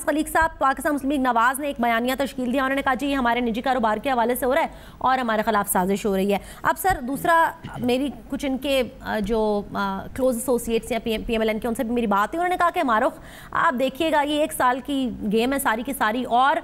हाफिज़ खलीक साहब पाकिस्तान मुस्लिम लीग नवाज़ ने एक बयानिया तश्कील दिया उन्होंने कहा जी हमारे निजी कारोबार के हवाले से हो रहा है और हमारे खिलाफ साजिश हो रही है अब सर दूसरा मेरी कुछ इनके जो क्लोज एसोसिएट्स या पी एम एल एन के उनसे भी मेरी बात हुई उन्होंने कहा कि मारुख आप देखिएगा ये एक साल की गेम है सारी की सारी और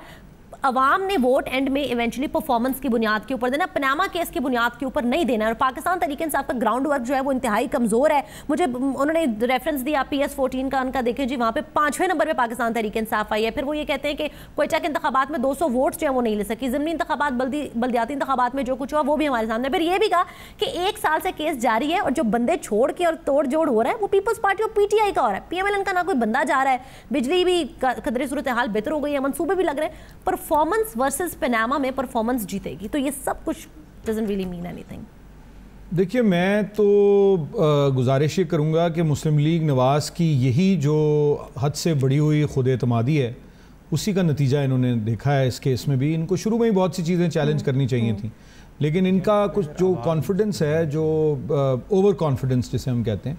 अवाम ने वोट एंड में इवेंचुअली परफॉर्मेंस की बुनियाद के ऊपर देना पनामा केस की बुनियाद के ऊपर नहीं देना और पाकिस्तान तरीके इंसाफ का ग्राउंड वर्क जो है वो इंतहाई कमज़ोर है मुझे उन्होंने रेफरेंस दिया पी एस फोर्टीन का उनका देखें जी वहाँ पे पाँचवें नंबर पर पाकिस्तान तरीके इंसाफ आई है फिर वो ये कहते हैं कि कोई के इंतबात में दो सौ वोट्स जो है वो नहीं ले सकी ज़मनी इंतबात बल्दी बल्दियाती इंतबात में जो कुछ हुआ वो भी हमारे सामने फिर ये भी कहा कि एक साल से केस जारी है और जो बंदे छोड़ के और तोड़ जोड़ हो रहा है वो पीपल्स पार्टी और पीटीआई का हो रहा है पी एम एल एन का ना कोई बंदा जा रहा है बिजली भी कदरे सूरत हाल बेहतर हो गई है मनसूबे भी लग रहे हैं पर परफॉर्मेंस वर्सेस पनामा में परफॉर्मेंस जीतेगी तो ये सब कुछ डजेंट रियली मीन एनीथिंग देखिए मैं तो गुजारिश ये करूँगा कि मुस्लिम लीग नवाज की यही जो हद से बड़ी हुई खुद एतमादी है उसी का नतीजा इन्होंने देखा है इस केस में भी इनको शुरू में ही बहुत सी चीज़ें चैलेंज हम्म, करनी चाहिए हम्म। थी लेकिन इनका कुछ जो कॉन्फिडेंस है जो ओवर कॉन्फिडेंस जिसे हम कहते हैं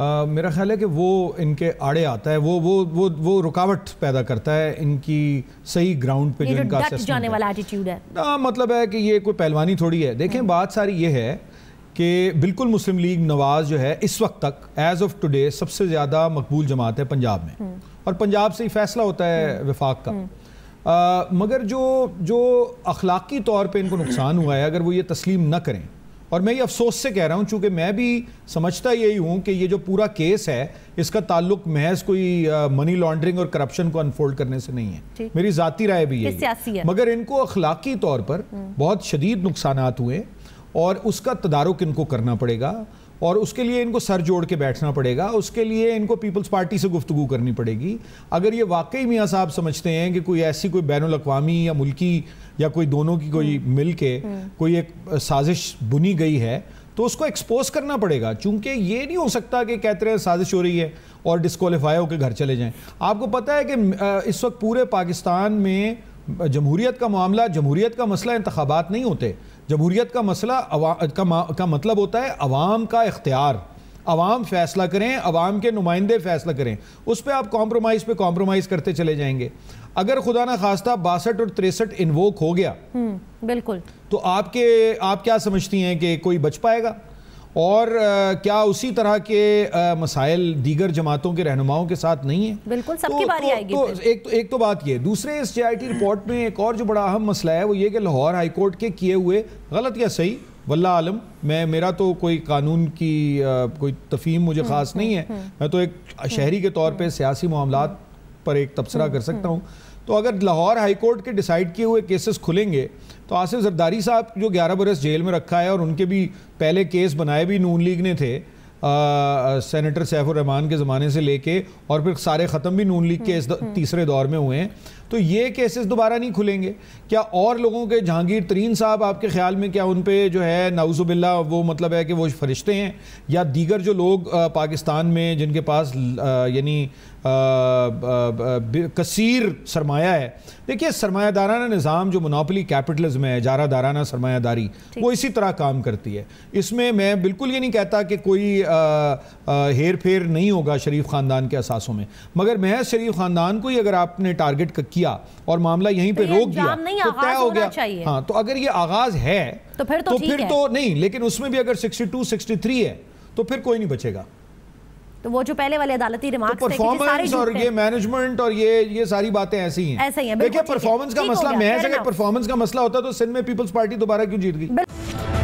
आ, मेरा ख्याल है कि वो इनके आड़े आता है वो वो वो वो रुकावट पैदा करता है इनकी सही ग्राउंड पे जो इनका जाने वाला एटीट्यूड है ना मतलब है कि ये कोई पहलवानी थोड़ी है देखें हम्म। बात सारी ये है कि बिल्कुल मुस्लिम लीग नवाज जो है इस वक्त तक एज ऑफ टुडे सबसे ज़्यादा मकबूल जमात है पंजाब में हम्म। और पंजाब से ही फैसला होता है हम्म। विफाक का आ, मगर जो जो अखलाकी तौर पे इनको नुकसान हुआ है अगर वो ये तस्लीम न करें और मैं ये अफसोस से कह रहा हूँ चूँकि मैं भी समझता यही हूँ कि ये जो पूरा केस है इसका ताल्लुक महज कोई मनी लॉन्ड्रिंग और करप्शन को अनफोल्ड करने से नहीं है मेरी ज़ाती राय भी है, है मगर इनको अखलाकी तौर पर हम्म। बहुत शदीद नुकसान हुए और उसका तदारक इनको करना पड़ेगा और उसके लिए इनको सर जोड़ के बैठना पड़ेगा उसके लिए इनको पीपल्स पार्टी से गुफ्तु करनी पड़ेगी अगर ये वाकई मियाँ साहब समझते हैं कि कोई ऐसी कोई बैन अवी या मुल्की या कोई दोनों की कोई हम्म। मिल के हम्म। कोई एक साजिश बुनी गई है तो उसको एक्सपोज करना पड़ेगा क्योंकि ये नहीं हो सकता कि कहते रहे साजिश हो रही है और डिस्कालीफाई होकर घर चले जाएं आपको पता है कि इस वक्त पूरे पाकिस्तान में जमहूरीत का मामला जमहूरीत का मसला इंतबात नहीं होते जमहूरीत का मसला का, का मतलब होता है अवाम का इख्तियार अवाम फैसला करें अवाम के नुमाइंदे फैसला करें उस पर आप कॉम्प्रोमाइज़ पे कॉम्प्रोमाइज़ करते चले जाएंगे अगर खुदा ना खास्ता बासठ और तिरसठ इन्वोक हो गया हम्म, बिल्कुल तो आपके आप क्या समझती हैं कि कोई बच पाएगा और आ, क्या उसी तरह के आ, मसाइल दीगर जमातों के रहनुमाओं के साथ नहीं है बिल्कुल सबकी तो, बारी तो, आएगी तो एक तो एक तो बात यह दूसरे इस जे रिपोर्ट में एक और जो बड़ा अहम मसला है वो ये कि लाहौर हाईकोर्ट के किए हुए गलत या सही वल्ला आलम मैं मेरा तो कोई कानून की आ, कोई तफीम मुझे हम्म, ख़ास नहीं हम्म, है हम्म। मैं तो एक शहरी के तौर पर सियासी मामला पर एक तबसरा कर सकता हूँ तो अगर लाहौर हाईकोर्ट के डिसाइड किए हुए केसेस खुलेंगे तो आसिफ जरदारी साहब जो 11 बरस जेल में रखा है और उनके भी पहले केस बनाए भी नून लीग ने थे सैनिटर सेनेटर के ज़माने से लेके और फिर सारे ख़त्म भी नून लीग के इस तीसरे दौर में हुए हैं तो ये केसेस दोबारा नहीं खुलेंगे क्या और लोगों के जहांगीर तरीन साहब आपके ख्याल में क्या उन पर जो है नाउजुबिल्ला वो मतलब है कि वो फरिश्ते हैं या दीगर जो लोग पाकिस्तान में जिनके पास यानी कसर सरमाया है देखिए सरमायादाराना निज़ाम जो मुनापली कैपिटलिज्म है जारा दाराना सरमायादारी वो इसी तरह काम करती है इसमें मैं बिल्कुल ये नहीं कहता कि कोई हेर फेर नहीं होगा शरीफ ख़ानदान के असासों में मगर महज शरीफ ख़ानदान को ही अगर आपने टारगेट किया और मामला यहीं पे रोक दिया तो तय हो गया हाँ तो अगर ये आगाज है तो फिर तो, तो फिर है। तो नहीं लेकिन उसमें भी अगर 62 63 है तो फिर कोई नहीं बचेगा तो वो जो पहले वाले अदालती रिमार्क तो परफॉर्मेंस और ये मैनेजमेंट और ये ये सारी बातें ऐसी हैं ऐसे ही है देखिए परफॉर्मेंस का मसला मैं अगर परफॉर्मेंस का मसला होता तो सिंध में पीपल्स पार्टी दोबारा क्यों जीत गई